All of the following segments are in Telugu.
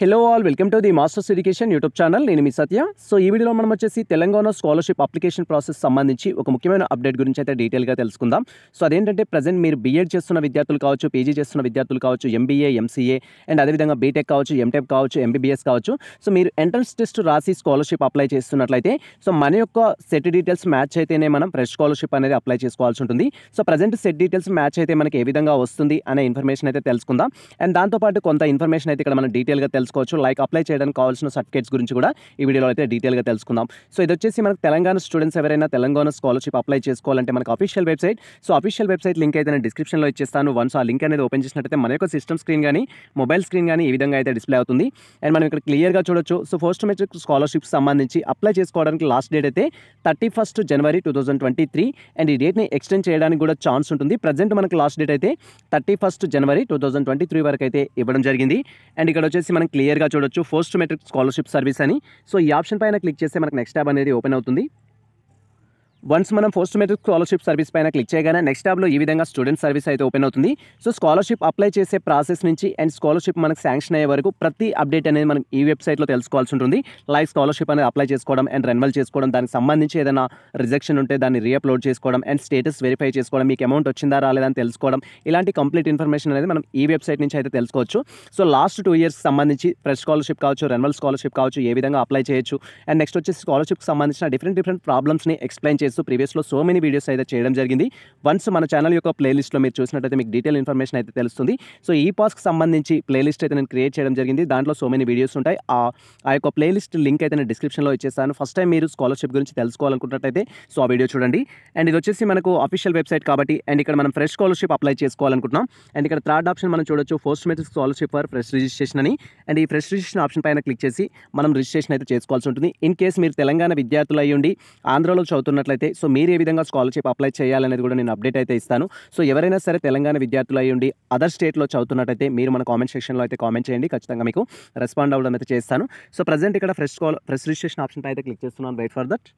hello all welcome to the Masters education YouTube channel నేను మీ సత్య సో ఈ వీడియోలో మనం వచ్చేసి తెలంగాణ స్కాలర్షిప్ అప్లికేషన్ ప్రాసెస్ సంబంధించి ఒక ముఖ్యమైన అప్డేట్ గురించి అయితే డీటెయిల్గా తెలుసుకుందాం సో అదేంటంటే ప్రజెంట్ మీరు బీఎడ్ చేస్తున్న విద్యార్థులు కావచ్చు పీజీ చేస్తున్న విద్యార్థులు కావచ్చు ఎంబీఏ ఎంసీఏ అండ్ అదేవిధంగా బీటెక్ కావచ్చు ఎంటెక్ కావచ్చు ఎంబీబీఎస్ కావచ్చు సో మీరు ఎంట్రన్స్ టెస్ట్ రాసి స్కాలర్షిప్ అప్లై చేస్తున్నట్లయితే సో మన యొక్క సెట్ డీటెయిల్స్ మ్యాచ్ అయితేనే మనం ఫ్రెష్ స్కాలర్షిప్ అనేది అప్లై చేసుకోవాల్సి ఉంటుంది so present set details match అయితే మనకి ఏ విధంగా వస్తుంది అనే ఇన్ఫర్మేషన్ అయితే తెలుసుకుందాం అండ్ దాంతోపాటు కొంత ఇన్ఫర్మేషన్ అయితే ఇక్కడ మనం డీటెయిల్గా తెలుసుకోవచ్చు లైక్ అప్లై చేయడానికి కావాల్సిన సర్టిఫికేట్స్ గురించి కూడా ఈ వీడియోలో అయితే డీటెయిల్గా తెలుసుకుందాం సో ఇది వచ్చేసి మనకు తెలంగాణ స్టూడెంట్స్ ఎవరైనా తెలంగాణ స్కాలర్షిప్ అప్లై చేసుకోవాలంటే మనకు official website so official website link అయితే నేను డిస్క్రిప్షన్లో ఇచ్చేస్తాను వన్స్ ఆ లింక్ అనేది ఓపెన్ చేసినట్టయితే మన యొక్క సిస్టమ్ స్క్రీన్ కానీ మొబైల్ స్క్రీన్ కానీ ఈ విధంగా అయితే డిస్ప్లే అవుతుంది అండ్ మనం ఇక్కడ క్లియర్గా చూడొచ్చు సో ఫస్ట్ మెట్రిక్ స్కాలర్షిప్ సంబంధించి అప్లై చేసుకోవడానికి లాస్ట్ డేట్ అయితే థర్టీ ఫస్ట్ జనవరి two thousand twenty three and ఈ డేట్ని ఎక్స్టెండ్ చేయడానికి కూడా ఛాన్స్ ఉంటుంది ప్రజెంట్ మనకు లాస్ట్ డేట్ అయితే థర్టీ ఫస్ట్ జనవరి టూ థౌసండ్ ట్వంటీ త్రీ వరకు అయితే ఇవ్వడం జరిగింది అండ్ ఇక్కడ వచ్చేసి మనం క్లియర్గా చూడొచ్చు పోస్ట్ మెట్రిక్ స్కాలర్షిప్ సర్వీస్ అని సో ఈ ఆప్షన్ పైన క్లిక్ చేస్తే మనకు నెక్స్ట్ ట్యాబ్ అనేది ఓపెన్ అవుతుంది వన్స్ మనం పోస్ట్ మెట్రిక్ స్కాలర్షిప్ సర్వీస్ పైన క్లిక్ చేయగానే నెక్స్ట్ ట్యాబ్లో ఈ విధంగా స్టూడెంట్ సర్వీస్ అయితే ఓపెన్ అవుతుంది సో స్కాలర్షిప్ అప్లై చేసే ప్రాసెస్ నుంచి అండ్ స్కాలర్షిప్ మనకు శాంక్షన్ అయ్యే వరకు ప్రతి అప్డేట్ అనేది మనం ఈ వెబ్సైట్లో తెలుసుకోవాల్సి ఉంటుంది లైక్ స్కాలర్షిప్ అనేది అప్లై చేసుకోవడం అండ్ రెన్వల్ చేసుకోవడం దానికి సంబంధించి ఏదైనా రిజెక్షన్ ఉంటే దాన్ని రీఅప్లోడ్ చేసుకోవడం అండ్ స్టేటస్ వెరిఫై చేసుకోవడం మీకు అమౌంట్ వచ్చిందా రాలేదా అని తెలుసుకోవడం ఇలాంటి కంప్లీట్ ఇన్ఫర్మేషన్ అనేది మనం ఈ వెబ్సైట్ నుంచి అయితే తెలుసుకోవచ్చు సో లాస్ట్ టూ ఇయర్స్ సంబంధించి ఫ్రెష్ స్కాలర్షిప్ కావచ్చు రెన్వల్ స్కాలర్షిప్ కావచ్చు ఏ విధంగా అప్లై చేయొచ్చు అండ్ నెక్స్ట్ వచ్చేసి స్కాలర్షిప్ సంబంధించిన డిఫరెంట్ డిఫరెంట్ ప్రాబ్లమ్స్ని ఎక్స్ప్లెయిన్ చేసి వీడియోస్ ప్రీవియస్లో సో మెనీ వీడియోస్ అయితే చేయడం జరిగింది వన్స్ మన ఛానల్ యొక్క ప్లేలిస్ట్లో మీరు చూసినట్టయితే మీకు డీటెయిల్ ఇన్ఫర్మేషన్ అయితే తెలుస్తుంది సో ఈ పాస్కి సంబంధించి ప్లేలిస్ట్ అయితే నేను క్రియేట్ చేయడం జరిగింది దాంట్లో సో మెనీ వీడియోస్ ఉంటాయి ఆ యొక్క ప్లేలిస్ట్ లింక్ అయితే నేను డిస్క్రిప్షన్లో ఇచ్చేస్తాను ఫస్ట్ టైం మీరు స్కాలర్షిప్ గురించి తెలుసుకోవాలనుకున్నట్టయితే సో ఆ వీడియో చూడండి అండ్ ఇది వచ్చేసి మనకు అఫిషియల్ వెబ్సైట్ కాబట్టి అండ్ ఇక్కడ మనం ఫ్రెష్ స్కాలర్షిప్ అప్లై చేసుకోవాలనుకుంటున్నాం అండ్ ఇక్కడ థర్డ్ ఆప్షన్ మనం చూడొచ్చు post matric scholarship for fresh registration అని అండ్ ఈ ఫ్రెష్ రిజిస్ట్రేషన్ ఆప్షన్ పైన క్లిక్ చేసి మనం రిజిస్ట్రేషన్ అయితే చేసుకోవాల్సి ఉంటుంది ఇన్ కేసు మీరు తెలంగాణ విద్యార్థులు ఉండి ఆంధ్రలో చదువుతున్నట్లయితే అయితే సో మీరు ఏ విధంగా స్కాలర్షిప్ అప్లై చేయాలనేది కూడా నేను అప్డేట్ అయితే ఇస్తాను సో ఎవరైనా సరే తెలంగాణ విద్యార్థులు అయ్యండి అదర్ స్టేట్లో చదువుతున్నట్టయితే మీరు మన కామెంట్ సెక్షన్లో అయితే కామెంట్ చేయండి ఖచ్చితంగా మీకు రెస్పాండ్ అవ్వడం అయితే చేస్తాను సో ప్రజెంట్ ఇక్కడ fresh call fresh registration option అయితే క్లిక్ చేస్తున్నాను వెయిట్ ఫర్ దట్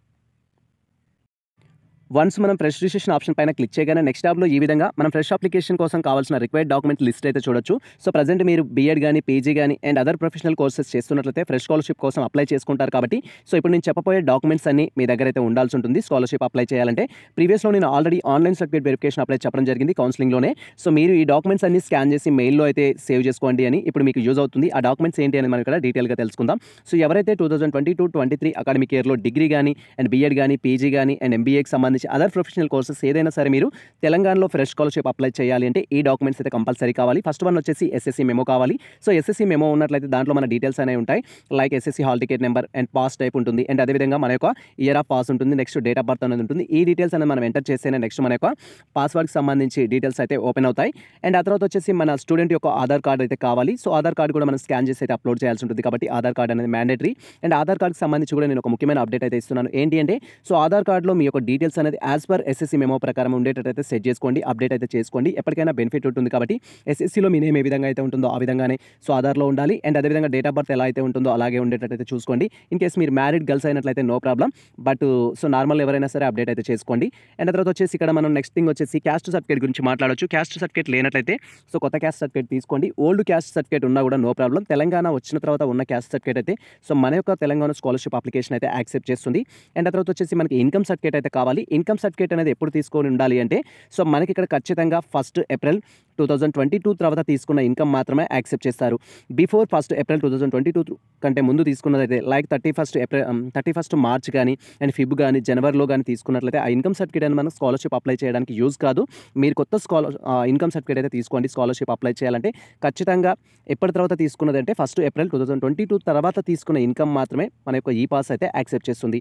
వన్స్ మనం ఫ్రెష్ రిజిస్ట్రేషన్ ఆప్షన్ పైన క్లిక్ చేయగానే నెక్స్ట్ ట్యాబ్లో ఈ విధంగా మనం ఫ్రెష్ అప్లికేషన్ కోసం కావాల్సిన రిక్వైర్డ్ డాక్యుమెంట్ లిస్ట్ అయితే చూడొచ్చు సో ప్రజెంట్ మీరు బీఎడ్ కానీ పీజీ కానీ అండ్ అదర్ ప్రొఫెషనల్ కోర్సెస్ చేస్తున్నట్లయితే ఫ్రెష్ స్కాలర్షిప్ కోసం అప్లై చేసుకుంటారు కాబట్టి సో ఇప్పుడు నేను చెప్పబోయే డాక్యుమెంట్స్ అన్ని మీ దగ్గర అయితే ఉండాల్సి ఉంటుంది స్కాలర్షిప్ అప్లై చేయాలంటే ప్రీవియస్లో నేను already online certificate verification apply చెప్పడం జరిగింది కౌన్సిలింగ్లోనే సో మీరు ఈ డాక్యుమెంట్స్ అన్ని స్కాన్ చేసి మెయిల్లో అయితే సేవ్ చేసుకోండి అని ఇప్పుడు మీకు యూజ్ అవుతుంది ఆ డాక్యుమెంట్స్ ఏంటి అని మనం ఇక్కడ డీటెయిల్గా తెలుసుకుందాం సో ఎవరైతే two thousand twenty two twenty three academic ఇయర్లో డిగ్రీ కానీ అండ్ బీఎడ్ కానీ పీజీ కానీ అండ్ ఎంబీఏకి సంబంధించి సంబంధించి అదర్ ప్రొఫెషనల్ కోర్సెస్ ఏదైనా సరే మీరు తెలంగాణలో ఫ్రెష్ స్కాలర్షిప్ అప్లై చేయాలి అంటే ఈ డాక్యుమెంట్స్ అయితే కంపల్సరీ కావాలి ఫస్ట్ వన్ వచ్చేసి ఎస్ఎస్సీ మెమో కావాలి సో ఎస్ఎస్సీ మెమో ఉన్నట్లయితే దాంట్లో మన డీటెయిల్స్ అనేవి ఉంటాయి like SSC hall ticket number and pass type ఉంటుంది అండ్ అదేవిధంగా మన యొక్క ఇయర్ ఆఫ్ పాస్ ఉంటుంది నెక్స్ట్ డేట్ ఆఫ్ బర్త్ అనేది ఉంటుంది ఈ డీటెయిల్స్ అనేది మనం ఎంటర్ చేస్తేనే నెక్స్ట్ మన యొక్క పాస్వర్డ్కి సంబంధించి డీటెయిల్స్ అయితే ఓపెన్ అవుతాయి అండ్ ఆ తర్వాత వచ్చేసి మన స్టూడెంట్ యొక్క ఆధార్ కార్డ్ అయితే కావాలి సో ఆధార్ కార్డు కూడా మనం స్కాన్ చేసి అయితే అప్లోడ్ చేయాల్సి ఉంటుంది కాబట్టి ఆధార్ కార్డ్ అనేది మ్యాండేటరీ అండ్ ఆధార్ కార్డుకి సంబంధించి కూడా నేను ఒక ముఖ్యమైన అప్డేట్ అయితే ఇస్తున్నాను ఏంటి అంటే సో ఆధార్ కార్డులో మీ యొక్క డీటెయిల్స్ అనేది అనేది యాజ్ పర్ ఎస్ఎస్సి మెమో ప్రకారం ఉండేటట్టు సెట్ చేసుకోండి అప్డేట్ అయితే చేసుకోండి ఎప్పటికైనా బెనిఫిట్ ఉంటుంది కాబట్టి ఎస్ఎస్సీలో మీ నేమ్ ఏ విధంగా అయితే ఉంటుందో ఆ విధంగానే సో ఆధార్లో ఉండాలి అండ్ అదేవిధంగా డేట్ ఆఫ్ బర్త్ ఎలా అయితే ఉంటుందో అలాగే అయితే చూసుకోండి ఇన్ కేసు మీరు మ్యారీడ్ గర్ల్స్ అయినట్లయితే no problem but so normal ఎవరైనా సరే అప్డేట్ అయితే చేసుకోండి అండ్ తర్వాత వచ్చేసి ఇక్కడ మనం నెక్స్ట్ థింగ్ వచ్చేసి క్యాస్ట్ సర్టిఫికేట్ గురించి మాట్లాడచ్చు క్యాస్ట్ సర్టిఫికేట్ లేనట్లయితే సో కొత్త క్యాస్ట్ సర్టిఫికేట్ తీసుకోండి ఓల్డ్ క్యాస్ట్ సర్టిఫికేట్ ఉన్నా కూడా నో ప్రాబ్లం తెలంగాణ వచ్చిన తర్వాత ఉన్న క్యాస్ట్ సర్టిఫికేట్ అయితే సో మన యొక్క తెలంగాణ స్కాలర్షిప్ అప్లికేషన్ అయితే యాక్సెప్ట్ చేస్తుంది అండ్ తర్వాత వచ్చేసి మనకి ఇన్కమ్ సర్టిఫికేట్ అయితే కావాలి ఇన్కమ్ సర్టిఫికేట్ అనేది ఎప్పుడు తీసుకొని ఉండాలి అంటే సో మనకి ఇక్కడ ఖచ్చితంగా first April two thousand twenty two తర్వాత తీసుకున్న ఇన్కమ్ మాత్రమే యాక్సెప్ట్ చేస్తారు before first April two twenty two కంటే ముందు తీసుకున్నదైతే like thirty first April thirty first March కానీ అండ్ ఫిబ్ కానీ జనవరిలో కానీ తీసుకున్నట్లయితే ఆ ఇన్కమ్ సర్టిఫికేట్ అనేది మనం స్కాలర్షిప్ అప్లై చేయడానికి యూజ్ కాదు మీరు కొత్త స్కాలర్ ఇన్కమ్ సర్టిఫికేట్ అయితే తీసుకోండి స్కాలర్షిప్ అప్లై చేయాలంటే ఖచ్చితంగా ఎప్పటి తర్వాత తీసుకున్నదంటే first April two thousand twenty two తర్వాత తీసుకున్న ఇన్కమ్ మాత్రమే మన యొక్క ఈ పాస్ అయితే యాక్సెప్ట్ చేస్తుంది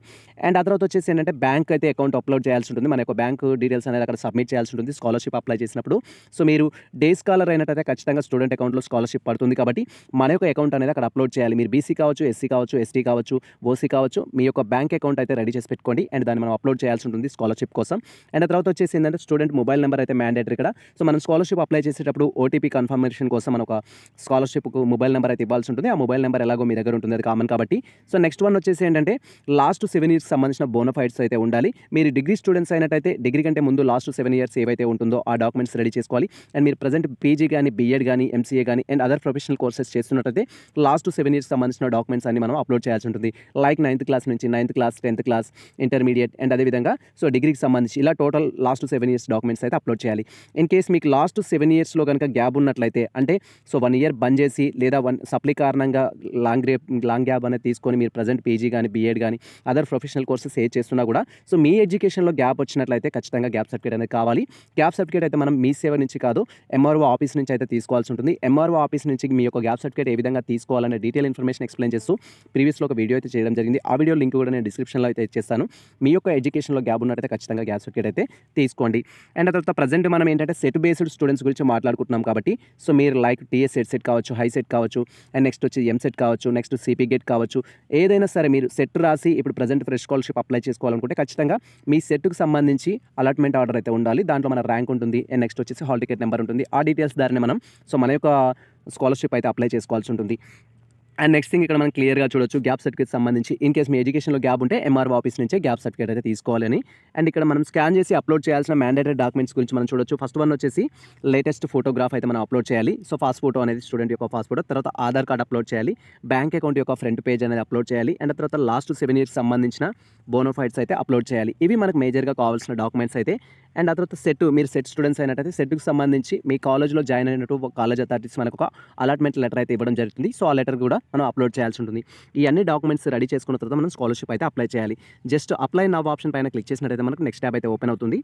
అండ్ ఆ తర్వాత వచ్చేసి ఏంటంటే బ్యాంక్ అయితే అకౌంట్ అప్లోడ్ చేయాల్సి ఉంటుంది మన యొక్క బ్యాంక్ డీటెయిల్స్ అనేది అక్కడ సబ్మిట్ చేయాల్సి ఉంటుంది స్కాలర్షిప్ అప్లై చేసినప్పుడు సో మీరు డే స్కాలర్ అయినట్టయితే ఖచ్చితంగా స్టూడెంట్ అకౌంట్లో స్కాలర్షిప్ పడుతుంది కాబట్టి మన యొక్క అకౌంట్ అనేది అక్కడ అప్లోడ్ చేయాలి మీరు బీసీ కావచ్చు ఎస్సీ కావచ్చు ఎస్టీ కావచ్చు ఓసీ కావచ్చు మీ యొక్క బ్యాంక్ అకౌంట్ అయితే రెడీ చేసి పెట్టుకోండి అండ్ దాన్ని మనం అప్లోడ్ చేయాల్సి ఉంటుంది స్కాలర్షిప్ కోసం అండ్ తర్వాత వచ్చేసి ఏంటంటే స్టూడెంట్ మొబైల్ నెంబర్ అయితే మ్యాండేటరీ ఇక్కడ సో మనం స్కాలర్షిప్ అప్లై చేసేటప్పుడు ఓటీపీ కన్ఫర్మేషన్ కోసం మనకు ఒక స్కాలర్షిప్కు మొబైల్ నెంబర్ అయితే ఇవ్వాల్సి ఉంటుంది ఆ మొబైల్ నెంబర్ ఎలాగో మీ దగ్గర ఉంటుంది అది కామన్ కాబట్టి సో నెక్స్ట్ వన్ వచ్చేసి ఏంటంటే లాస్ట్ సెవెన్ ఇయర్స్ సంబంధించిన బోనఫైడ్స్ అయితే ఉండాలి మీరు డిగ్రీ స్టూడెంట్స్ అయినట్టయితే డిగ్రీ కంటే ముందు లాస్ట్ సెవెన్ ఇయర్స్ ఏవైతే ఉంటుందో ఆ డాక్యుమెంట్స్ రెడీ చేసుకోవాలి అండ్ మీరు ప్రజెంట్ పీజీ కానీ బీఎడ్ కానీ ఎంసీఏ కానీ అండ్ అదర్ ప్రొఫెషనల్ కోర్సెస్ చేస్తున్నట్టయితే లాస్ట్ సెవెన్ ఇయర్స్ సంబంధించిన డాక్యుమెంట్స్ అన్ని మనం అప్లోడ్ చేయాల్సి ఉంటుంది లైక్ నైన్త్ క్లాస్ నుంచి ninth class tenth class intermediate and అదేవిధంగా సో డిగ్రీకి సంబంధించి ఇలా total last seven years documents అయితే అప్లోడ్ చేయాలి ఇన్ కేస్ మీకు లాస్ట్ సెవెన్ ఇయర్స్లో కనుక గ్యాప్ ఉన్నట్లయితే అంటే సో వన్ ఇయర్ బంద్ చేసి లేదా వన్ సప్లీ కారణంగా లాంగ్ గ్రేప్ లాంగ్ గ్యాప్ అనేది తీసుకొని మీరు ప్రజెంట్ పీజీ కానీ బీఎడ్ కానీ అదర్ ప్రొఫెషనల్ కోర్సెస్ ఏ చేస్తున్నా కూడా సో మీ ఎడ్యుకేషన్ సెక్షన్లో గ్యాప్ వచ్చినట్లయితే ఖచ్చితంగా గ్యాప్ సర్టిఫికేట్ అనేది కావాలి గ్యాప్ సర్టిఫికేట్ అయితే మనం మీ సేవ నుంచి కాదు ఎంఆర్ఓ ఆఫీస్ నుంచి అయితే తీసుకోవాల్సి ఉంటుంది ఎంఆర్ఓ ఆఫీస్ నుంచి మీ యొక్క గ్యాప్ సర్టిఫికేట్ ఏ విధంగా తీసుకోవాలనే డీటెయిల్ ఇన్ఫర్మేషన్ ఎక్స్ప్లెయిన్ చేస్తూ ప్రీవియస్లో ఒక వీడియో అయితే చేయడం జరిగింది ఆ వీడియో లింక్ కూడా నేను డిస్క్రిప్షన్లో అయితే ఇచ్చేస్తాను మీ యొక్క ఎడ్యుకేషన్లో గ్యాప్ ఉన్నట్టయితే ఖచ్చితంగా గ్యాప్ సర్టిఫికేట్ అయితే తీసుకోండి అండ్ తర్వాత ప్రజెంట్ మనం ఏంటంటే సెట్ బేస్డ్ స్టూడెంట్స్ గురించి మాట్లాడుకుంటున్నాం కాబట్టి సో మీరు లైక్ టీఎస్ సెట్ సెట్ కావచ్చు హై సెట్ కావచ్చు అండ్ నెక్స్ట్ వచ్చి ఎంసెట్ కావచ్చు నెక్స్ట్ సిపి గేట్ కావచ్చు ఏదైనా సరే మీరు సెట్ రాసి ఇప్పుడు ప్రజెంట్ ఫ్రెష్ స్కాలర్షిప్ అప్లై చేసుకోవాలనుకుంటే ఖచ్చితంగా మీ సెట్ సెట్కు సంబంధించి అలాట్మెంట్ ఆర్డర్ అయితే ఉండాలి దాంట్లో మన ర్యాంక్ ఉంటుంది అండ్ నెక్స్ట్ వచ్చేసి హాల్ టికెట్ నెంబర్ ఉంటుంది ఆ డీటెయిల్స్ దారిని మనం సో మన యొక్క స్కాలర్షిప్ అయితే అప్లై చేసుకోవాల్సి ఉంటుంది అండ్ నెక్స్ట్ థింగ్ ఇక్కడ మనం క్లియర్గా చూడొచ్చు గ్యాప్ సర్టిఫికేట్ సంబంధించి ఇన్ కేస్ మీ ఎడ్యుకేషన్లో గ్యాప్ ఉంటే ఎంఆర్ ఆఫీస్ నుంచే గ్యాప్ సర్టిఫికేట్ అయితే తీసుకోవాలని అండ్ ఇక్కడ మనం స్కాన్ చేసి అప్లోడ్ చేయాల్సిన మ్యాండేటరీ డాక్యుమెంట్స్ గురించి మనం చూడొచ్చు ఫస్ట్ వన్ వచ్చేసి లేటెస్ట్ ఫోటోగ్రాఫ్ అయితే మనం అప్లోడ్ చేయాలి సో పాస్ ఫోటో అనేది స్టూడెంట్ యొక్క పాస్ ఫోటో తర్వాత ఆధార్ కార్డ్ అప్లోడ్ చేయాలి బ్యాంక్ అకౌంట్ యొక్క ఫ్రంట్ పేజ్ అనేది అప్లోడ్ చేయాలి అండ్ తర్వాత లాస్ట్ సెవెన్ ఇయర్స్ సంబంధించిన బోనోఫైడ్స్ అయితే అప్లోడ్ చేయాలి ఇవి మనకు మేజర్గా కావాల్సిన డాక్యుమెంట్స్ అయితే అండ్ ఆ తర్వాత సెట్ మీరు సెట్ స్టూడెంట్స్ అయినట్టయితే సెట్కి సంబంధించి మీ కాలేజ్లో జాయిన్ అయినట్టు కాలేజ్ అథారిటీస్ మనకు ఒక అలాట్మెంట్ లెటర్ అయితే ఇవ్వడం జరుగుతుంది సో ఆ లెటర్ కూడా మనం అప్లోడ్ చేయాల్సి ఉంటుంది ఈ అన్ని డాక్యుమెంట్స్ రెడీ చేసుకున్న తర్వాత మనం స్కాలర్షిప్ అయితే అప్లై చేయాలి జస్ట్ అప్లై నవ్ ఆప్షన్ పైన క్లిక్ చేసినట్టయితే మనకు నెక్స్ట్ ట్యాబ్ అయితే ఓపెన్ అవుతుంది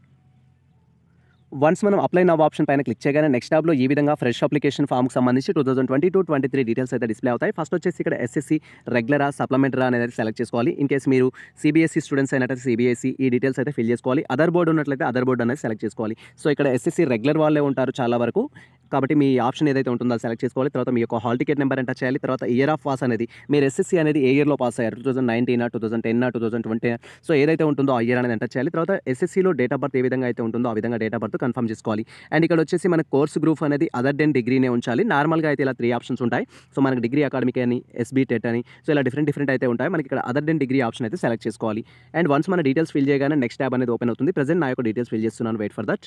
వన్స్ మనం అప్లై నవ్ ఆప్షన్ పైన క్లిక్ చేయగానే నెక్స్ట్ ట్యాబ్లో ఈ విధంగా ఫ్రెష్ అప్లికేషన్ కు సంబంధించి two thousand twenty two twenty three details అయితే డిస్ప్లే అవుతాయి ఫస్ట్ వచ్చేసి ఇక్కడ ఎస్ఎస్సీ రెగ్యులరా సప్లిమెంటరా అనేది సెలెక్ట్ చేసుకోవాలి ఇన్ కేసు మీరు సీబీఎస్ఈ స్టూడెంట్స్ అయినట్టు సిబిఎస్ఈ ఈ డీటెయిల్స్ అయితే ఫిల్ చేసుకోవాలి అదర్ బోర్డు ఉన్నట్లయితే అదర్ బోర్డు అనేది సెలెక్ట్ చేసుకోవాలి సో ఇక్కడ ఎస్ఎస్సి రెగ్యులర్ వాళ్ళే ఉంటారు చాలా వరకు కాబట్టి మీ ఆప్షన్ ఏదైతే ఉంటుందో సెలెక్ట్ చేసుకోవాలి తర్వాత మీ యొక్క హాల్ టికెట్ నెంబర్ ఎంటర్ చేయాలి తర్వాత ఇయర్ ఆఫ్ పాస్ అనేది మీరు ఎస్ఎస్సీ అనేది ఏ ఇయర్లో పాస్ అయ్యారు టూ థౌసండ్ నైన్టీనా టూ థౌసండ్ టెన్నా టూ థౌసండ్ ట్వంటీ సో ఏదైతే ఉంటుందో ఆ ఇయర్ అనేది ఎంటర్ చేయాలి తర్వాత ఎస్ఎస్సీలో డేట్ ఆఫ్ బర్త్ ఏ విధంగా అయితే ఉంటుందో ఆ విధంగా డేట్ ఆఫ్ బర్త్ కన్ఫర్మ్ చేసుకోవాలి అండ్ ఇక్కడ వచ్చేసి మన కోర్స్ గ్రూప్ అనేది అదర్ దెన్ డిగ్రీనే ఉంచాలి నార్మల్గా అయితే ఇలా త్రీ ఆప్షన్స్ ఉంటాయి సో మనకి డిగ్రీ అకాడమిక్ అని ఎస్బీ టెట్ అని సో ఇలా డిఫరెంట్ డిఫరెంట్ అయితే ఉంటాయి మనకి ఇక్కడ అదర్ దెన్ డిగ్రీ ఆప్షన్ అయితే సెలెక్ట్ చేసుకోవాలి అండ్ వన్స్ మన డీటెయిల్స్ ఫిల్ చేయగానే నెక్స్ట్ ట్యాబ్ అనేది ఓపెన్ అవుతుంది ప్రజెంట్ నా యొక్క డీటెయిల్స్ ఫిల్ చేస్తున్నాను వెయిట్ ఫర్ దట్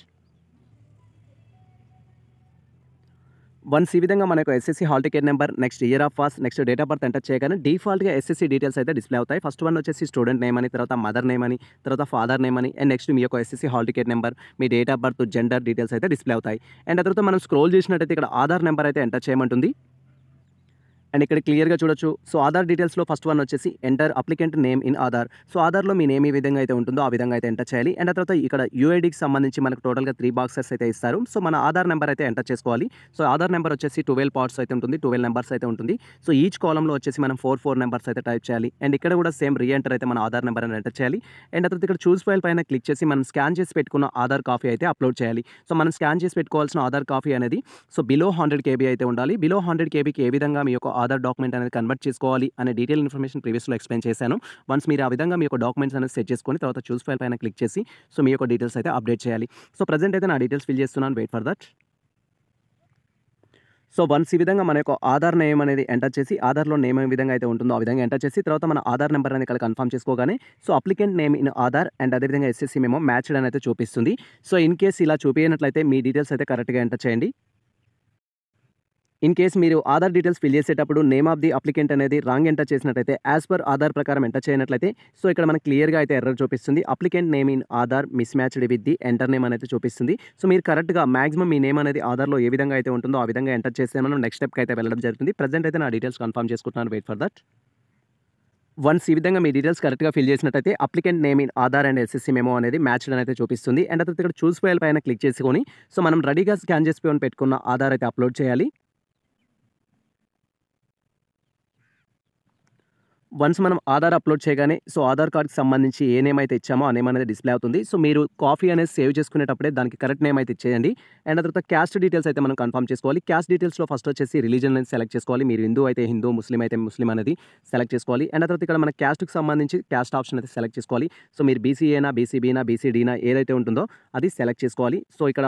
వన్స్ ఈ విధంగా మనకు SSC hall ticket number next year of first next date of birth enter చేయగానే డిఫాల్ట్గా ఎస్ఎస్సీ డీటెయిల్స్ అయితే డిస్ప్లే అవుతాయి ఫస్ట్ వన్ వచ్చేసి స్టూడెంట్ నేమ్ అని తర్వాత మదర్ నేమ్ అని తర్వాత ఫాదర్ నేమ్ అని అండ్ నెక్స్ట్ మీ యొక్క ఎస్ఎస్సి హాల్ టికెట్ నెంబర్ మీ date of birth gender details అయితే డిస్ప్లే అవుతాయి అండ్ తర్వాత మనం స్క్రోల్ చేసినట్టయితే ఇక్కడ ఆధార్ నెంబర్ అయితే ఎంటర్ చేయమంటుంది అండ్ ఇక్కడ క్లియర్గా చూడొచ్చు సో ఆధార్ డీటెయిల్స్లో ఫస్ట్ వన్ వచ్చేసి enter applicant name in Aadhaar so ఆధార్లో మీ నేమ్ ఏ విధంగా అయితే ఉంటుందో ఆ విధంగా అయితే ఎంటర్ చేయాలి అండ్ తర్వాత ఇక్కడ యూఐడికి సంబంధించి మనకు టోటల్గా త్రీ బాక్సెస్ అయితే ఇస్తారు సో మన ఆధార్ నెంబర్ అయితే ఎంటర్ చేసుకోవాలి సో ఆధార్ నెంబర్ వచ్చేసి ట్వెల్వ్ పార్ట్స్ అయితే ఉంటుంది ట్వెల్వ్ నెంబర్స్ అయితే ఉంటుంది సో ఈచ్ కాలంలో వచ్చేసి మనం ఫోర్ ఫోర్ నెంబర్స్ అయితే టైప్ చేయాలి అండ్ ఇక్కడ కూడా సేమ్ రీ ఎంటర్ అయితే మన ఆధార్ నెంబర్ అని ఎంటర్ చేయాలి అండ్ తర్వాత ఇక్కడ చూస్ ఫైల్ పైన క్లిక్ చేసి మనం స్కాన్ చేసి పెట్టుకున్న ఆధార్ కాపీ అయితే అప్లోడ్ చేయాలి సో మనం స్కాన్ చేసి పెట్టుకోవాల్సిన ఆధార్ కాఫీ అనేది సో బిలో హండ్రెడ్ కేబీ అయితే ఉండాలి బిలో హండ్రెడ్ కేబీకి ఏ విధంగా మీ యొక్క ఆధార్ డాక్యుమెంట్ అనేది కన్వర్ట్ చేసుకోవాలి అనే డీటెయిల్ ఇన్ఫర్మేషన్ ప్రీవియస్లో ఎక్స్ప్లెయిన్ చేశాను వన్స్ మీరు ఆ విధంగా మీ యొక్క డాక్యుమెంట్స్ అనేది సెట్ చేసుకొని తర్వాత చూస్ ఫైల్ పైన క్లిక్ చేసి సో మీ యొక్క డీటెయిల్స్ అయితే అప్డేట్ చేయాలి సో ప్రజెంట్ అయితే నా డీటెయిల్స్ ఫిల్ చేస్తున్నాను wait for that so once ఈ విధంగా మన యొక్క ఆధార్ నేమ్ అనేది ఎంటర్ చేసి ఆధార్లో నేమ్ ఏ విధంగా అయితే ఉంటుందో ఆ విధంగా ఎంటర్ చేసి తర్వాత మన ఆధార్ నెంబర్ అనేది ఇక్కడ కన్ఫర్మ్ చేసుకోగానే so applicant name in Aadhaar and అదేవిధంగా ఎస్ఎస్సీ మేము మ్యాచ్డ్ అని అయితే చూపిస్తుంది సో ఇన్ కేసు ఇలా చూపించినట్లయితే మీ డీటెయిల్స్ అయితే కరెక్ట్గా ఎంటర్ చేయండి ఇన్ కేస్ మీరు ఆధార్ డీటెయిల్స్ ఫిల్ చేసేటప్పుడు నేమ్ ఆఫ్ ది అప్లికెంట్ అనేది రాంగ్ ఎంటర్ చేసినట్లయితే యాజ్ పర్ ఆధార్ ప్రకారం ఎంటర్ చేయనట్లయితే సో ఇక్కడ మనకు క్లియర్గా అయితే ఎర్రర్ చూపిస్తుంది applicant name in Aadhaar mismatched with the enter name అనేది చూపిస్తుంది సో మీరు కరెక్ట్గా మాక్సిమం మీ నేమ్ అనేది ఆధార్లో ఏ విధంగా అయితే ఉంటుందో ఆ విధంగా ఎంటర్ చేస్తే మనం నెక్స్ట్ స్టెప్కి అయితే వెళ్ళడం జరుగుతుంది ప్రజెంట్ అయితే నా డీటెయిల్స్ కన్ఫర్మ్ చేసుకుంటున్నాను వెయిట్ ఫర్ దట్ వన్స్ ఈ విధంగా మీ డీటెయిల్స్ కరెక్ట్గా ఫిల్ చేసినట్టయితే applicant name in Aadhaar and SSC memo అనేది మ్యాచ్డ్ అయితే చూపిస్తుంది అండ్ తర్వాత ఇక్కడ చూస్ పైన క్లిక్ చేసుకొని సో మనం రెడీగా స్కాన్ చేసి పెట్టుకున్న ఆధార్ అయితే అప్లోడ్ చేయాలి వన్స్ మనం ఆధార్ అప్లోడ్ చేయగానే సో ఆధార్ కార్డ్కి సంబంధించి ఏ నేమ్ అయితే ఇచ్చామో ఆ నేమ్ అనేది డిస్ప్లే అవుతుంది సో మీరు కాఫీ అనేది సేవ్ చేసుకునేటప్పుడే దానికి కరెక్ట్ నేమ్ అయితే ఇచ్చేయండి అండ్ తర్వాత క్యాస్ట్ డీటెయిల్స్ అయితే మనం కన్ఫర్మ్ చేసుకోవాలి క్యాస్ట్ డీటెయిల్స్లో ఫస్ట్ వచ్చేసి రిలీజన్ అనేది సెలెక్ట్ చేసుకోవాలి మీరు హిందూ అయితే హిందూ ముస్లిం అయితే ముస్లిం అనేది సెలెక్ట్ చేసుకోవాలి అండ్ తర్వాత ఇక్కడ మన క్యాస్ట్కి సంబంధించి క్యాస్ట్ ఆప్షన్ అయితే సెలెక్ట్ చేసుకోవాలి సో మీరు బీసీఏనా బీసీబీనా బీసీడీనా ఏదైతే ఉంటుందో అది సెలెక్ట్ చేసుకోవాలి సో ఇక్కడ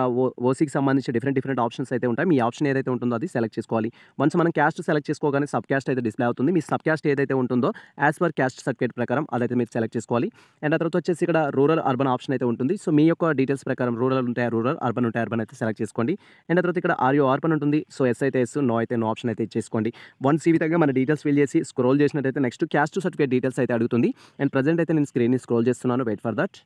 ఓసీకి సంబంధించి డిఫరెంట్ డిఫరెంట్ ఆప్షన్స్ అయితే ఉంటాయి మీ ఆప్షన్ ఏదైతే ఉంటుందో అది సెలెక్ట్ చేసుకోవాలి వన్స్ మనం క్యాస్ట్ సెలెక్ట్ చేసుకోగానే సబ్ క్యాస్ట్ అయితే డిస్ప్లే అవుతుంది మీ సబ్ క్యాస్ట్ ఏదైతే ఉంటుందో ఉందో యాజ్ పర్ క్యాస్ట్ సర్టిఫికేట్ ప్రకారం అదైతే మీరు సెలెక్ట్ చేసుకోవాలి అండ్ ఆ తర్వాత వచ్చేసి ఇక్కడ రూరల్ అర్బన్ ఆప్షన్ అయితే ఉంటుంది సో మీ యొక్క డీటెయిల్స్ ప్రకారం రూరల్ ఉంటాయి రూరల్ అర్బన్ ఉంటాయి అర్బన్ అయితే సెలెక్ట్ చేసుకోండి అండ్ ఆ తర్వాత ఇక్కడ ఆర్యో ఆర్బన్ ఉంటుంది సో ఎస్ అయితే ఎస్ నో అయితే నో ఆప్షన్ అయితే ఇచ్చేసుకోండి వన్ సీ విధంగా మన డీటెయిల్స్ ఫిల్ చేసి స్క్రోల్ చేసినట్టయితే నెక్స్ట్ క్యాస్ట్ సర్టిఫికేట్ డీటెయిల్స్ అయితే అడుగుతుంది అండ్ ప్రజెంట్ అయితే నేను స్క్రీన్ని స్క్రోల్ చేస్తున్నాను wait for that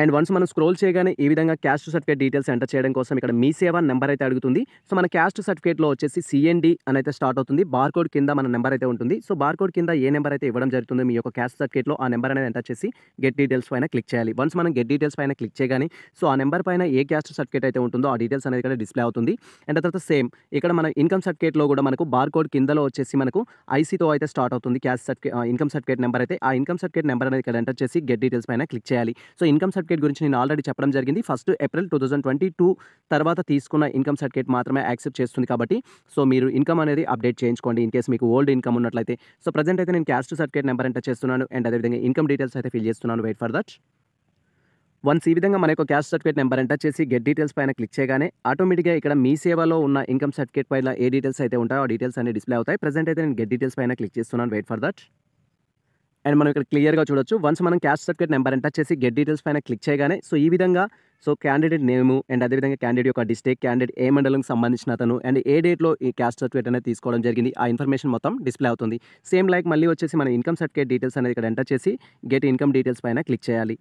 and once మనం స్క్రోల్ చేయగానే ఈ విధంగా క్యాస్ట్ సర్టిఫికేట్ డీటెయిల్స్ ఎంటర్ చేయడం కోసం ఇక్కడ మీ సేవ నెంబర్ అయితే అడుగుతుంది సో మన క్యాస్ట్ సర్టిఫికేట్లో వచ్చేసి సిఎన్డి అని అయితే స్టార్ట్ అవుతుంది బార్కోడ్ కింద మన నెంబర్ అయితే ఉంటుంది సో బార్కోడ్ కింద ఏ నెంబర్ అయితే ఇవ్వడం జరుగుతుంది మీ యొక్క క్యాస్ట్ సర్టిఫికేట్లో ఆ నెంబర్ అనేది ఎంటర్ చేసి గెట్ డీటెయిల్స్ పైన క్లిక్ చేయాలి వన్స్ మనం గెట్ డీటెయిల్స్ పైన క్లిక్ చేయగానే సో ఆ నెంబర్ పైన ఏ క్యాస్ట్ సర్టిఫికేట్ అయితే ఉంటుందో ఆ డీటెయిల్స్ అనేది ఇక్కడ డిస్ప్లే అవుతుంది అండ్ తర్వాత సేమ్ ఇక్కడ మన ఇన్కమ్ సర్టిఫికేట్లో కూడా మనకు బార్కోడ్ కిందలో వచ్చేసి మనకు ఐసీతో అయితే స్టార్ట్ అవుతుంది caste certificate income certificate number అయితే ఆ ఇన్కమ్ సర్టిఫికేట్ నెంబర్ అనేది ఇక్కడ ఎంటర్ చేసి గెట్ డీటెయిల్స్ పైన క్లిక్ చేయాలి సో ఇన్కమ్ సర్టిఫికేట్ గురించి నేను ఆల్రెడీ చెప్పడం జరిగింది first April two thousand twenty two తర్వాత తీసుకున్న ఇన్కమ్ సర్టిఫికేట్ మాత్రమే యాక్సెప్ట్ చేస్తుంది కాబట్టి సో మీరు ఇన్కమ్ అనేది అప్డేట్ చేయించుకోండి ఇన్ కేసు మీకు ఓల్డ్ ఇన్కమ్ ఉన్నట్లయితే సో ప్రజెంట్ అయితే నేను క్యాస్ట్ సర్టిఫికేట్ నెంబర్ ఎంటర్ చేస్తున్నాను అండ్ అదేవిధంగా ఇన్కమ్ డీటెయిల్స్ అయితే ఫిల్ చేస్తున్నాను వెయిట్ ఫర్ దట్ వన్స్ ఈ విధంగా మన యొక్క క్యాస్ట్ సర్టిఫికేట్ నెంబర్ ఎంటర్ చేసి గెట్ డీటెయిల్స్ పైన క్లిక్ చేయగానే ఆటోమేటిక్గా ఇక్కడ మీ సేవలో ఉన్న ఇన్కమ్ సర్టిఫికేట్ పైన ఏ డీటెయిల్స్ అయితే ఉంటాయో ఆ డీటెయిల్స్ అన్ని డిస్ప్లే అవుతాయి ప్రజెంట్ అయితే నేను గెట్ డీటెయిల్స్ పైన క్లిక్ చేస్తున్నాను వెయిట్ ఫర్ దట్ అండ్ మనం ఇక్కడ క్లియర్గా చూడొచ్చు వన్స్ మనం క్యాస్ట్ సర్టిఫికేట్ నెంబర్ ఎంటర్ చేసి గెట్ డీటెయిల్స్ పైన క్లిక్ చేయగానే సో ఈ విధంగా సో క్యాండిడేట్ నేము అండ్ అదేవిధంగా క్యాండిడేట్ యొక్క డిస్ట్రిక్ట్ క్యాండిడేట్ ఏ మండలంకి సంబంధించిన అతను అండ్ ఏ డేట్లో ఈ క్యాస్ట్ సర్టిఫికేట్ అనేది తీసుకోవడం జరిగింది ఆ ఇన్ఫర్మేషన్ మొత్తం డిస్ప్లే అవుతుంది సేమ్ లైక్ మళ్ళీ వచ్చేసి మన ఇన్కమ్ సర్టిఫికేట్ డీటెయిల్స్ అనేది ఇక్కడ ఎంటర్ చేసి గెట్ ఇన్కమ్ డీటెయిల్స్ పైన క్లిక్ చేయాలి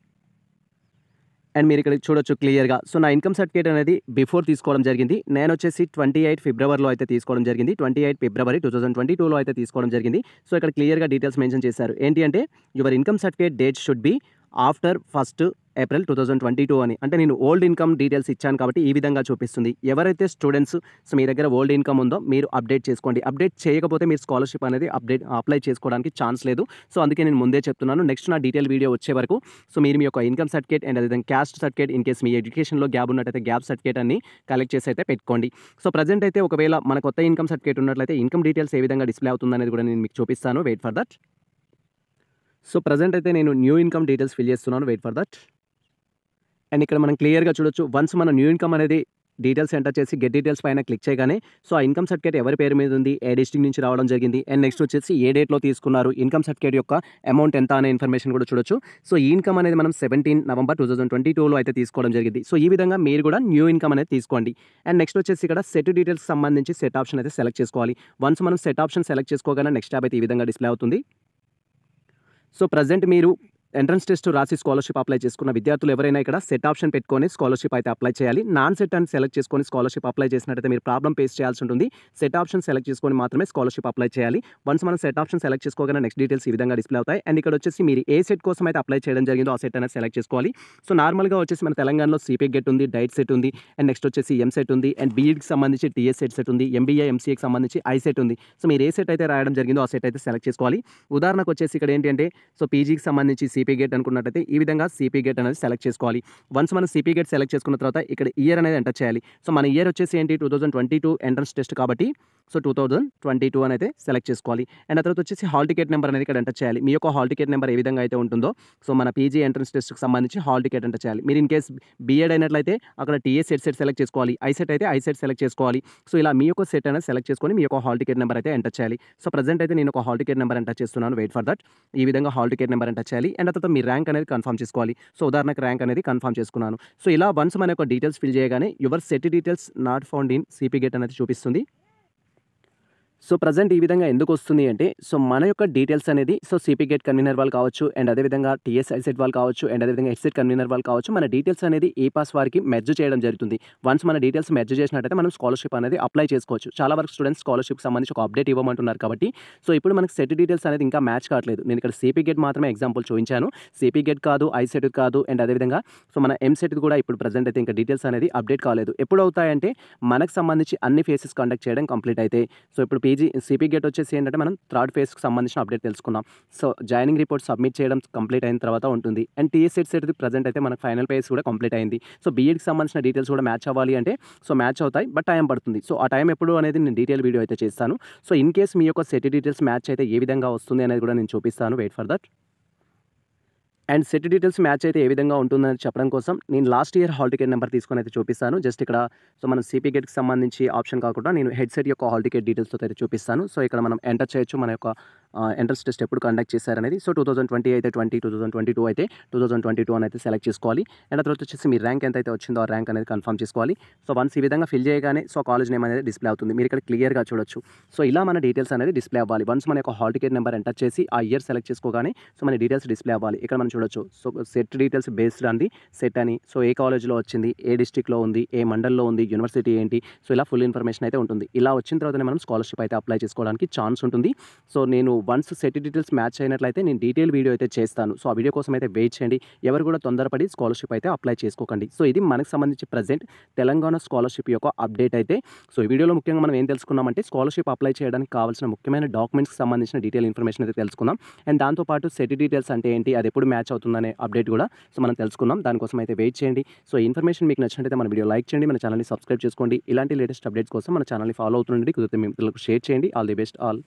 అండ్ మీరు ఇక్కడ చూడొచ్చు క్లియర్గా సో నా ఇన్కమ్ సర్టిఫికేట్ అనేది బిఫోర్ తీసుకోవడం జరిగింది నేను వచ్చేసి ట్వంటీ ఎయిట్ ఫిబ్రవరిలో అయితే తీసుకోవడం జరిగింది twenty eight February two thousand twenty టూలో అయితే తీసుకోవడం జరిగింది సో ఇక్కడ క్లియర్గా డీటెయిల్స్ మెన్షన్ చేశారు ఏంటి అంటే your income certificate date should be after first April two thousand twenty two అని అంటే నేను ఓల్డ్ ఇన్కమ్ డీటెయిల్స్ ఇచ్చాను కాబట్టి ఈ విధంగా చూపిస్తుంది ఎవరైతే స్టూడెంట్స్ సో మీ దగ్గర ఓల్డ్ ఇన్కమ్ ఉందో మీరు అప్డేట్ చేసుకోండి అప్డేట్ చేయకపోతే మీరు స్కాలర్షిప్ అనేది అప్డేట్ అప్లై చేసుకోవడానికి ఛాన్స్ లేదు సో అందుకే నేను ముందే చెప్తున్నాను నెక్స్ట్ నా డీటెయిల్ వీడియో వచ్చే వరకు సో మీరు మీ యొక్క ఇన్కమ్ సర్టిఫికేట్ అండ్ అదేవిధంగా క్యాస్ట్ సర్టిఫికేట్ ఇన్ కేస్ మీ ఎడ్యుకేషన్లో గ్యాప్ ఉన్నట్టయితే గ్యాప్ సర్టిఫికేట్ అన్ని కలెక్ట్ చేసి అయితే పెట్టుకోండి సో ప్రజెంట్ అయితే ఒకవేళ మన కొత్త ఇన్కమ్ సర్టిఫికేట్ ఉన్నట్లయితే ఇన్కమ్ డీటెయిల్స్ ఏ విధంగా డిస్ప్లే అవుతుందనేది కూడా నేను మీకు చూపిస్తాను wait for that so present అయితే నేను న్యూ ఇన్కమ్ డీటెయిల్స్ ఫిల్ చేస్తున్నాను వెయిట్ ఫర్ దట్ అండ్ ఇక్కడ మనం క్లియర్గా చూడొచ్చు వన్స్ మన న్యూ ఇన్కమ్ అనేది డీటెయిల్స్ ఎంటర్ చేసి గెట్ డీటెయిల్స్ పైన క్లిక్ చేయగానే సో ఆ ఇన్కమ్ సర్టిఫికేట్ ఎవరి పేరు మీద ఉంది ఏ డిస్ట్రిక్ట్ నుంచి రావడం జరిగింది అండ్ నెక్స్ట్ వచ్చేసి ఏ డేట్లో తీసుకున్నారు ఇన్కమ్ సర్టిఫికేట్ యొక్క అమౌంట్ ఎంత అనే ఇన్ఫర్మేషన్ కూడా చూడొచ్చు సో ఈ ఇన్కమ్ అనేది మనం seventeen November two thousand twenty టూలో అయితే తీసుకోవడం జరిగింది సో ఈ విధంగా మీరు కూడా న్యూ ఇన్కమ్ అనేది తీసుకోండి అండ్ నెక్స్ట్ వచ్చేసి ఇక్కడ సెట్ డీటెయిల్స్ సంబంధించి సెట్ ఆప్షన్ అయితే సెలెక్ట్ చేసుకోవాలి వన్స్ మనం సెట్ ఆప్షన్ సెలెక్ట్ చేసుకోగానే నెక్స్ట్ యాప్ అయితే ఈ విధంగా డిస్ప్లే అవుతుంది సో ప్రజెంట్ మీరు ఎంట్రన్స్ టెస్ట్ రాసి స్కాలర్షిప్ అప్లై చేసుకున్న విద్యార్థులు ఎవరైనా ఇక్కడ సెట్ ఆప్షన్ పెట్టుకొని స్కాలర్షిప్ అయితే అప్లై చేయాలి నాన్ సెట్ అని సెలెక్ట్ చేసుకొని స్కాలర్షిప్ అప్లై చేసినట్టయితే మీరు ప్రాబ్లం ఫేస్ చేయాల్సి ఉంటుంది సెట్ ఆప్షన్ సెలెక్ట్ చేసుకొని మాత్రమే స్కాలర్షిప్ అప్లై చేయాలి వన్స్ మనం సెట్ ఆప్షన్ సెలెక్ట్ చేసుకోగల నెక్స్ట్ డీటెయిల్స్ ఈ విధంగా డిస్ప్లే అవుతాయి అండ్ ఇక్కడ వచ్చేసి మీరు ఏ సెట్ కోసం అయితే అప్లై చేయడం జరిగిందో ఆ సెట్ అనేది సెలెక్ట్ చేసుకోవాలి సో నార్మల్గా వచ్చేసి మన తెలంగాణలో సిపిఎక్ గెట్ ఉంది డైట్ సెట్ ఉంది అండ్ నెక్స్ట్ వచ్చేసి ఎం సెట్ ఉంది అండ్ బీఈడికి సంబంధించి టీఎస్ సెట్ సెట్ ఉంది ఎంబీఏ ఎంసీఏకి సంబంధించి ఐ సెట్ ఉంది సో మీరు ఏ సెట్ అయితే రాయడం జరిగిందో ఆ సెట్ అయితే సెలెక్ట్ చేసుకోవాలి ఉదాహరణకు వచ్చేసి ఇక్కడ ఏంటంటే సో పీజీకి సంబంధించి సిపి గేట్ అనుకున్నట్టయితే ఈ విధంగా సిపి గేట్ అనేది సెలెక్ట్ చేసుకోవాలి వన్స్ మనం సిపి గేట్ సెలెక్ట్ చేసుకున్న తర్వాత ఇక్కడ ఇయర్ అనేది ఎంటర్ చేయాలి సో మన ఇయర్ వచ్చేసి ఏంటి two thousand twenty two entrance test కాబట్టి so two thousand twenty two అయితే సెలెక్ట్ చేసుకోవాలి అండ్ ఆ తర్వాత వచ్చేసి హాల్ టికెట్ నెంబర్ అనేది ఇక్కడ ఎంటర్ చేయాలి మీ యొక్క హాల్ టికెట్ నెంబర్ ఏ విధంగా అయితే ఉంటుందో సో మన పీజీ ఎంట్రన్స్ టెస్ట్కి సంబంధించి హాల్ టికెట్ ఎంటర్ చేయాలి మీరు ఇన్ కేస్ బీఎడ్ అయినట్లయితే అక్కడ టీఏ సెట్ సెట్ సెలెక్ట్ చేసుకోవాలి ఐసెట్ అయితే ఐసెట్ సెలెక్ట్ చేసుకోవాలి సో ఇలా మీ యొక్క సెట్ అనేది సెలెక్ట్ చేసుకొని మీ యొక్క హాల్ టికెట్ నెంబర్ అయితే ఎంటర్ చేయాలి సో ప్రజెంట్ అయితే నేను ఒక హాల్ టికెట్ నెంబర్ ఎంటర్ చేస్తున్నాను వెయిట్ ఫర్ దట్ ఈ విధంగా హాల్ టికెట్ నెంబర్ ఎంటర్ చేయాలి అండ్ తర్వాత మీ ర్యాంక్ అనేది కన్ఫర్మ్ చేసుకోవాలి సో ఉదాహరణకు ర్యాంక్ అనేది కన్ఫర్మ్ చేసుకున్నాను సో ఇలా వన్స్ మన యొక్క డీటెయిల్స్ ఫిల్ చేయగానే your CET details not found in CPGET అనేది చూపిస్తుంది సో ప్రజెంట్ ఈ విధంగా ఎందుకు వస్తుంది అంటే సో మన యొక్క డీటెయిల్స్ అనేది సో సిపీ గేట్ కన్వీనర్ వాళ్ళు కావచ్చు అండ్ అదేవిధంగా టీఎస్ హెడ్సెట్ వాళ్ళు కావచ్చు అండ్ అదేవిధంగా ఎక్సెట్ కన్వీనర్ వాళ్ళు కావచ్చు మన డీటెయిల్స్ అనేది ఏ పాస్ వారికి మెర్జ్ చేయడం జరుగుతుంది వన్స్ మన డీటెయిల్స్ మెర్జ్ చేసినట్టయితే మనం స్కాలర్షిప్ అనేది అప్లై చేసుకోవచ్చు చాలా వరకు స్టూడెంట్స్ స్కాలర్షిప్ సంబంధించి ఒక అప్డేట్ ఇవ్వమంటున్నారు కాబట్టి సో ఇప్పుడు మనకు సెట్ డీటెయిల్స్ అనేది ఇంకా మ్యాచ్ కావట్లేదు నేను ఇక్కడ సిపి గేట్ మాత్రమే ఎగ్జాంపుల్ చూపించాను సిపి గేట్ కాదు ఐసెట్ కాదు అండ్ అదేవిధంగా సో మన ఎంసెట్ కూడా ఇప్పుడు ప్రజెంట్ అయితే ఇంకా డీటెయిల్స్ అనేది అప్డేట్ కాలేదు ఎప్పుడు అవుతాయంటే మనకు సంబంధించి అన్ని ఫేసెస్ కండక్ట్ చేయడం కంప్లీట్ అయితే సో ఇప్పుడు పీజీ సిపి గేట్ వచ్చేసి ఏంటంటే మనం థర్డ్ ఫేజ్కి సంబంధించిన అప్డేట్ తెలుసుకున్నాం సో జాయినింగ్ రిపోర్ట్ సబ్మిట్ చేయడం కంప్లీట్ అయిన తర్వాత ఉంటుంది అండ్ టీఎస్సెట్ సెట్ ప్రజెంట్ అయితే మనకు ఫైనల్ ఫేజ్ కూడా కంప్లీట్ అయింది సో బీఎడ్కి e సంబంధించిన డీటెయిల్స్ కూడా మ్యాచ్ అవ్వాలి అంటే సో మ్యాచ్ అవుతాయి బట్ టైం పడుతుంది సో ఆ టైం ఎప్పుడు అనేది నేను డీటెయిల్ వీడియో అయితే చేస్తాను సో ఇన్ కేస్ మీ యొక్క సెట్ డీటెయిల్స్ మ్యాచ్ అయితే ఏ విధంగా వస్తుంది అనేది కూడా నేను చూపిస్తాను wait for that and set details match అయితే ఏ విధంగా ఉంటుందని చెప్పడం కోసం నేను last year hall ticket number తీసుకొని అయితే చూపిస్తాను జస్ట్ ఇక్కడ సో మనం సిపి గేట్కి సంబంధించి ఆప్షన్ కాకుండా నేను హెడ్సెట్ యొక్క హాల్ టికెట్ డీటెయిల్స్తో అయితే చూపిస్తాను సో ఇక్కడ మనం ఎంటర్ చేయొచ్చు మన యొక్క ఎంట్రన్స్ టెస్ట్ ఎప్పుడు కండక్ట్ చేశారనేది సో టూ థౌసండ్ ట్వంటీ అయితే twenty two thousand twenty two అయితే టూ థౌసండ్ ట్వంటీ టూ అని అయితే సెలెక్ట్ చేసుకోవాలి అండ్ తర్వాత వచ్చేసి మీ ర్యాంక్ ఎంత అయితే వచ్చిందో ఆ ర్యాంక్ అనేది కన్ఫర్మ్ చేసుకోవాలి సో వన్స్ ఈ విధంగా ఫిల్ చేయగానే సో కాలేజ్ నేమ్ అనేది డిస్ప్లే అవుతుంది మీరు ఇక్కడ క్లియర్గా చూడొచ్చు సో ఇలా మన డీటెయిల్స్ అనేది డిస్ప్లే అవ్వాలి వన్స్ మన యొక్క హాల్ టికెట్ నెంబర్ ఎంటర్ చేసి ఆ ఇయర్ సెలెక్ట్ చేసుకోగానే సో మన డీటెయిల్స్ డిస్ప్లే అవ్వాలి ఇక్కడ మనం చూడొచ్చు సో సెట్ డీటెయిల్స్ బేస్డ్ అండి సెట్ అని సో ఏ కాలేజ్లో వచ్చింది ఏ డిస్ట్రిక్ట్లో ఉంది ఏ మండల్లో ఉంది యూనివర్సిటీ ఏంటి సో ఇలా ఫుల్ ఇన్ఫర్మేషన్ అయితే ఉంటుంది ఇలా వచ్చిన తర్వాతనే మనం స్కాలర్షిప్ అయితే అప్లై చేసుకోవడానికి ఛాన్స్ ఉంటుంది సో నేను వన్స్ సెట్ డీటెయిల్స్ మ్యాచ్ అయినట్లయితే నేను డీటెయిల్ వీడియో అయితే చేస్తాను సో ఆ వీడియో కోసం అయితే వెయిట్ చేయండి ఎవరు కూడా తొందరపడి స్కాలర్షిప్ అయితే అప్లై చేసుకోకండి సో ఇది మనకు సంబంధించి ప్రజెంట్ తెలంగాణ స్కాలర్షిప్ యొక్క అప్డేట్ అయితే సో ఈ వీడియోలో ముఖ్యంగా మనం ఏం తెలుసుకున్నామంటే స్కాలర్షిప్ అప్లై చేయడానికి కావాల్సిన ముఖ్యమైన డాక్యుమెంట్స్కి సంబంధించిన డీటెయిల్ ఇన్ఫర్మేషన్ అయితే తెలుసుకుందాం అండ్ దాంతోపాటు సెట్ డీటెయిల్స్ అంటే ఏంటి అది ఎప్పుడు మ్యాచ్ అవుతుందనే అప్డేట్ కూడా సో మనం తెలుసుకుందాం దానికోసం అయితే వెయిట్ చేయండి సో ఇన్ఫర్మేషన్ మీకు నచ్చినట్లయితే మన వీడియో లైక్ చేయండి మన ఛానల్ని సబ్స్క్రైబ్ చేసుకోండి ఇలాంటి లేటెస్ట్ అప్డేట్స్ కోసం మన ఛానల్ని ఫాలో అవుతుండండి కుదిరితే మీ మిత్రులకు షేర్ చేయండి ఆల్ ది బెస్ట్ ఆల్